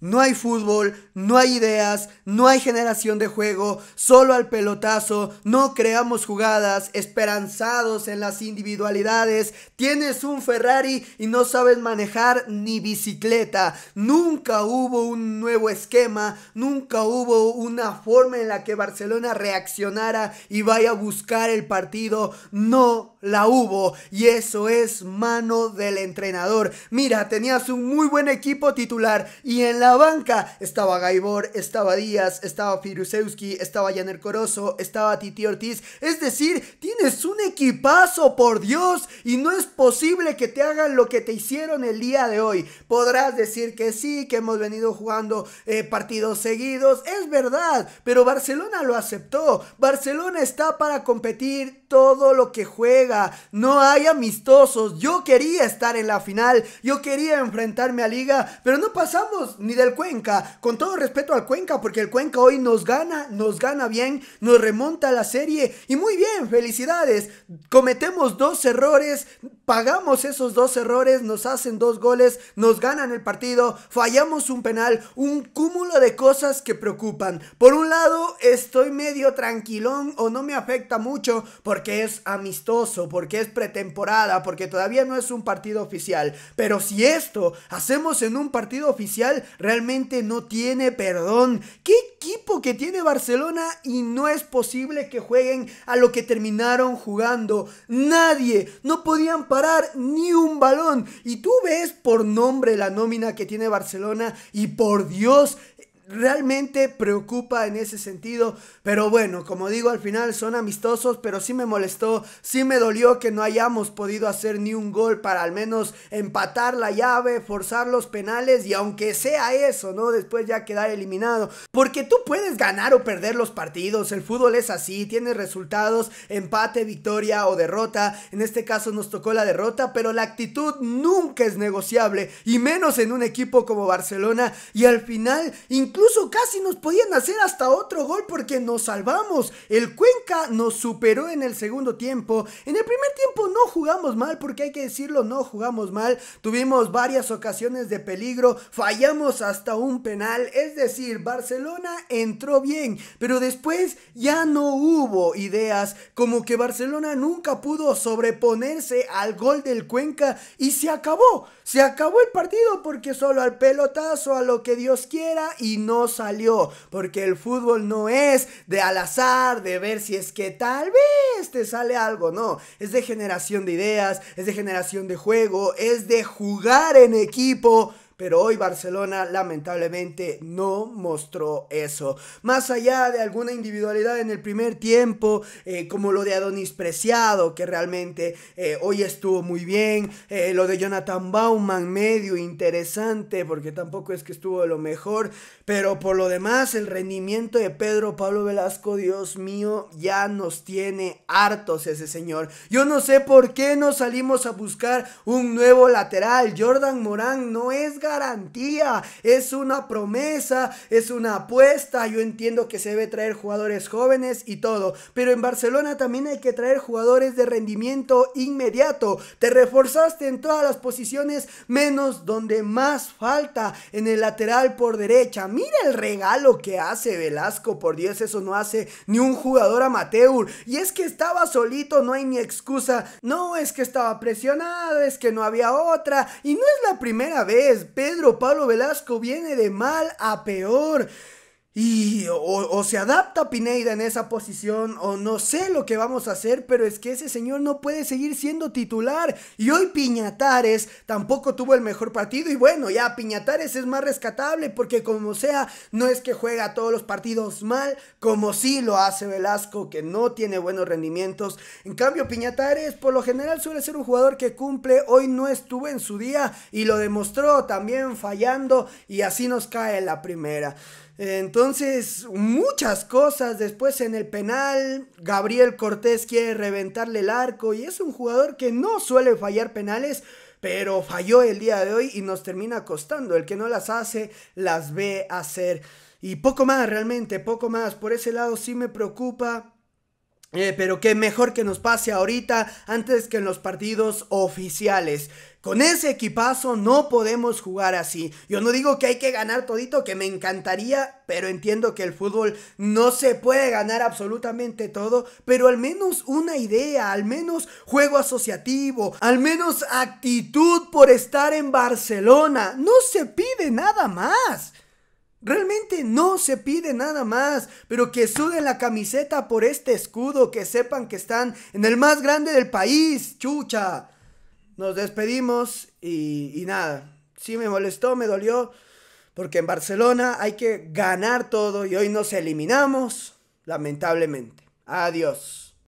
No hay fútbol, no hay ideas, no hay generación de juego, solo al pelotazo, no creamos jugadas, esperanzados en las individualidades, tienes un Ferrari y no sabes manejar ni bicicleta, nunca hubo un nuevo esquema, nunca hubo una forma en la que Barcelona reaccionara y vaya a buscar el partido, no la hubo y eso es mano del entrenador. Mira, tenías un muy buen equipo titular y en la banca estaba Gaibor, estaba Díaz, estaba Firusewski, estaba Janer Corozo, estaba Titi Ortiz. Es decir, tienes un equipazo, por Dios, y no es posible que te hagan lo que te hicieron el día de hoy. Podrás decir que sí, que hemos venido jugando eh, partidos seguidos, es verdad, pero Barcelona lo aceptó. Barcelona está para competir todo lo que juega. No hay amistosos. Yo quería estar en la final. Yo quería enfrentarme a Liga. Pero no pasamos ni del Cuenca. Con todo respeto al Cuenca, porque el Cuenca hoy nos gana, nos gana bien, nos remonta la serie. Y muy bien, felicidades. Cometemos dos errores pagamos esos dos errores, nos hacen dos goles, nos ganan el partido, fallamos un penal, un cúmulo de cosas que preocupan. Por un lado, estoy medio tranquilón o no me afecta mucho porque es amistoso, porque es pretemporada, porque todavía no es un partido oficial. Pero si esto hacemos en un partido oficial, realmente no tiene perdón. ¿Qué equipo que tiene Barcelona y no es posible que jueguen a lo que terminaron jugando? Nadie, no podían ni un balón. Y tú ves por nombre la nómina que tiene Barcelona y por Dios realmente preocupa en ese sentido. Pero bueno, como digo, al final son amistosos, pero sí me molestó, sí me dolió que no hayamos podido hacer ni un gol para al menos empatar la llave, forzar los penales y aunque sea eso, ¿no? Después ya quedar eliminado. Porque tú puedes ganar o perder los partidos, el fútbol es así, tiene resultados, empate, victoria o derrota. En este caso nos tocó la derrota, pero la actitud nunca es negociable y menos en un equipo como Barcelona y al final incluso Incluso casi nos podían hacer hasta otro gol porque nos salvamos. El Cuenca nos superó en el segundo tiempo. En el primer tiempo no jugamos mal porque hay que decirlo, no jugamos mal. Tuvimos varias ocasiones de peligro, fallamos hasta un penal. Es decir, Barcelona entró bien, pero después ya no hubo ideas. Como que Barcelona nunca pudo sobreponerse al gol del Cuenca y se acabó. Se acabó el partido porque solo al pelotazo, a lo que Dios quiera y no no salió, porque el fútbol no es de al azar, de ver si es que tal vez te sale algo, no, es de generación de ideas, es de generación de juego, es de jugar en equipo pero hoy Barcelona lamentablemente no mostró eso. Más allá de alguna individualidad en el primer tiempo, eh, como lo de Adonis Preciado, que realmente eh, hoy estuvo muy bien, eh, lo de Jonathan Bauman, medio interesante, porque tampoco es que estuvo lo mejor, pero por lo demás el rendimiento de Pedro Pablo Velasco, Dios mío, ya nos tiene hartos ese señor. Yo no sé por qué no salimos a buscar un nuevo lateral. Jordan Morán no es garantía, es una promesa, es una apuesta. Yo entiendo que se debe traer jugadores jóvenes y todo, pero en Barcelona también hay que traer jugadores de rendimiento inmediato. Te reforzaste en todas las posiciones, menos donde más falta, en el lateral por derecha. Mira el regalo que hace Velasco, por Dios, eso no hace ni un jugador amateur. Y es que estaba solito, no hay ni excusa. No, es que estaba presionado, es que no había otra. Y no es la primera vez, Pedro Pablo Velasco viene de mal a peor. Y o, se adapta Pineida en esa posición o no sé lo que vamos a hacer, pero es que ese señor no puede seguir siendo titular. Y hoy Piñatares tampoco tuvo el mejor partido y bueno, ya Piñatares es más rescatable porque como sea, no es que juega todos los partidos mal, como sí lo hace Velasco, que no tiene buenos rendimientos. En cambio, Piñatares por lo general suele ser un jugador que cumple, hoy no estuvo en su día y lo demostró también fallando y así nos cae la primera. Entonces, muchas cosas. Después en el penal, Gabriel Cortés quiere reventarle el arco y es un jugador que no suele fallar penales, pero falló el día de hoy y nos termina costando. El que no las hace, las ve hacer. Y poco más, realmente, poco más. Por ese lado sí me preocupa eh, pero qué mejor que nos pase ahorita antes que en los partidos oficiales. Con ese equipazo no podemos jugar así. Yo no digo que hay que ganar todito, que me encantaría, pero entiendo que el fútbol no se puede ganar absolutamente todo, pero al menos una idea, al menos juego asociativo, al menos actitud por estar en Barcelona. No se pide nada más. Realmente no se pide nada más, pero que suden la camiseta por este escudo, que sepan que están en el más grande del país, chucha. Nos despedimos y, y nada, sí me molestó, me dolió, porque en Barcelona hay que ganar todo y hoy nos eliminamos, lamentablemente. Adiós.